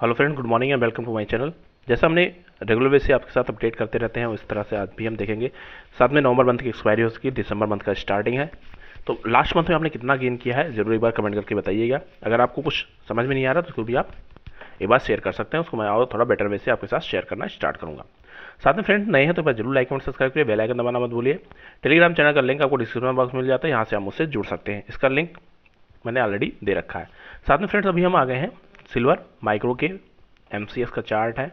hello friend good morning and welcome to my channel जैसा हमने regular way से आपके साथ अपडेट करते रहते हैं उस तरह से आज भी हम देखेंगे साथ में नवंबर मंथ की एक्सपायरी हो चुकी है दिसंबर मंथ का स्टार्टिंग है तो लास्ट मंथ में आपने कितना गेन किया है जरूर एक बार कमेंट करके बताइएगा अगर आपको कुछ समझ में नहीं आ रहा तो उसको भी आप एक बार शेयर कर सकते हैं उसको मैं और थोड़ा बेटर वे से आपके साथ शेयर करना स्टार्ट करूँगा साथ में फ्रेंड नए हैं तो जरूर लाइक और सब्सक्राइब करिए बेल आइकन दबाना मत भूलिए टेलीग्राम चैनल का लिंक आपको डिस्क्रिप्शन बॉक्स मिल जाता है यहाँ से आप मुझसे जुड़ सकते हैं इसका लिंक मैंने ऑलरेडी दे रखा है साथ में फ्रेंड्स अभी हम आ गए हैं सिल्वर माइक्रो के एम का चार्ट है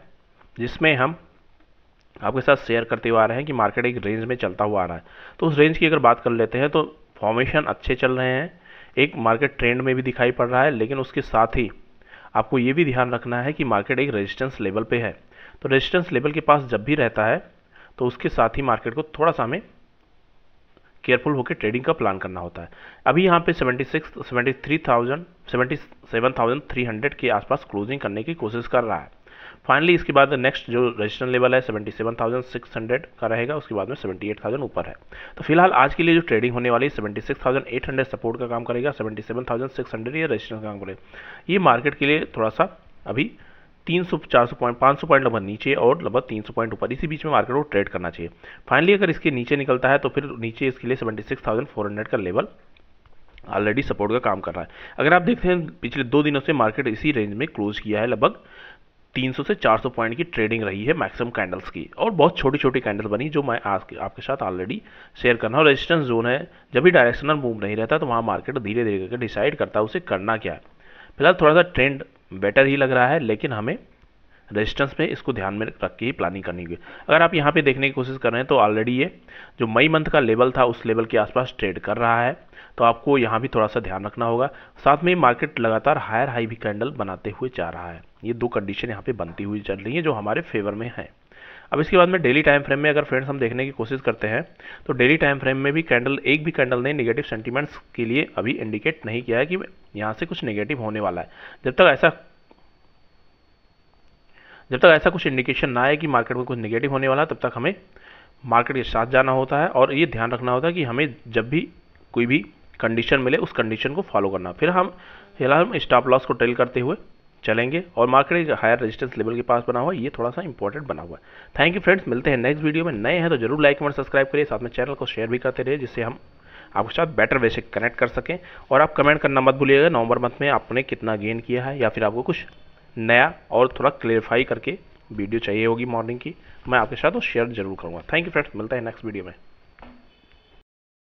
जिसमें हम आपके साथ शेयर करते हुए आ रहे हैं कि मार्केट एक रेंज में चलता हुआ आ रहा है तो उस रेंज की अगर बात कर लेते हैं तो फॉर्मेशन अच्छे चल रहे हैं एक मार्केट ट्रेंड में भी दिखाई पड़ रहा है लेकिन उसके साथ ही आपको ये भी ध्यान रखना है कि मार्केट एक रेजिस्टेंस लेवल पे है तो रेजिस्टेंस लेवल के पास जब भी रहता है तो उसके साथ ही मार्केट को थोड़ा सा हमें केयरफुल होकर ट्रेडिंग का प्लान करना होता है अभी यहाँ पे 76 73000 77300 के आसपास क्लोजिंग करने की कोशिश कर रहा है फाइनली इसके बाद नेक्स्ट जो रजिस्टर लेवल है 77,600 का रहेगा उसके बाद में 78,000 ऊपर है तो फिलहाल आज के लिए जो ट्रेडिंग होने वाली है 76,800 सपोर्ट का काम करेगा 77,600 ये रजिस्टर का काम करेगा ये मार्केट के लिए थोड़ा सा अभी तीन सौ चार सौ पॉइंट पाँच सौ पॉइंट लगभग नीचे और लगभग तीन सौ पॉइंट ऊपर इसी बीच में मार्केट को ट्रेड करना चाहिए फाइनली अगर इसके नीचे निकलता है तो फिर नीचे इसके लिए seventy six thousand four hundred का लेवल ऑलरेडी सपोर्ट का काम कर रहा है अगर आप देखते हैं पिछले दो दिनों से मार्केट इसी रेंज में क्लोज किया है लगभग 300 से 400 पॉइंट की ट्रेडिंग रही है मैक्सिमम कैंडल्स की और बहुत छोटी छोटी कैंडल्स बनी जो मैं आज के, आपके साथ ऑलरेडी शेयर करना और रेजिस्टेंस जोन है जब भी डायरेक्शनल मूव नहीं रहता तो वहाँ मार्केट धीरे धीरे करके डिसाइड करता है उसे करना क्या है फिलहाल थोड़ा सा ट्रेंड बेटर ही लग रहा है लेकिन हमें रेजिस्टेंस में इसको ध्यान में रख के ही प्लानिंग करनी होगी अगर आप यहाँ पे देखने की कोशिश कर रहे हैं तो ऑलरेडी ये जो मई मंथ का लेवल था उस लेवल के आसपास ट्रेड कर रहा है तो आपको यहाँ भी थोड़ा सा ध्यान रखना होगा साथ में मार्केट लगातार हायर हाई भी कैंडल बनाते हुए जा रहा है ये दो कंडीशन यहाँ पे बनती हुई चल रही है जो हमारे फेवर में हैं अब इसके बाद में डेली टाइम फ्रेम में अगर फ्रेंड्स हम देखने की कोशिश करते हैं तो डेली टाइम फ्रेम में भी कैंडल एक भी कैंडल ने निगेटिव सेंटीमेंट्स के लिए अभी इंडिकेट नहीं किया है कि यहाँ से कुछ निगेटिव होने वाला है जब तक ऐसा जब तक ऐसा कुछ इंडिकेशन ना आए कि मार्केट में कुछ निगेटिव होने वाला है तब तक हमें मार्केट के साथ जाना होता है और ये ध्यान रखना होता है कि हमें जब भी कोई भी कंडीशन मिले उस कंडीशन को फॉलो करना फिर हम फिलहाल हम स्टॉप लॉस को ट्रेल करते हुए चलेंगे और मार्केट हायर रेजिस्टेंस लेवल के पास बना हुआ ये थोड़ा सा इंपॉर्टेंट बना हुआ है थैंक यू फ्रेंड्स मिलते हैं नेक्स्ट वीडियो में नए हैं तो जरूर लाइक और सब्सक्राइब करिए साथ में चैनल को शेयर भी करते रहे जिससे हम आपके साथ बेटर वे से कनेक्ट कर सकें और आप कमेंट करना मत भूलिएगा नवंबर मंथ में आपने कितना गेन किया है या फिर आपको कुछ नया और थोड़ा क्लेरिफाई करके वीडियो चाहिए होगी मॉर्निंग की मैं आपके साथ वो शेयर जरूर करूँगा थैंक यू फ्रेंड्स मिलता है नेक्स्ट वीडियो में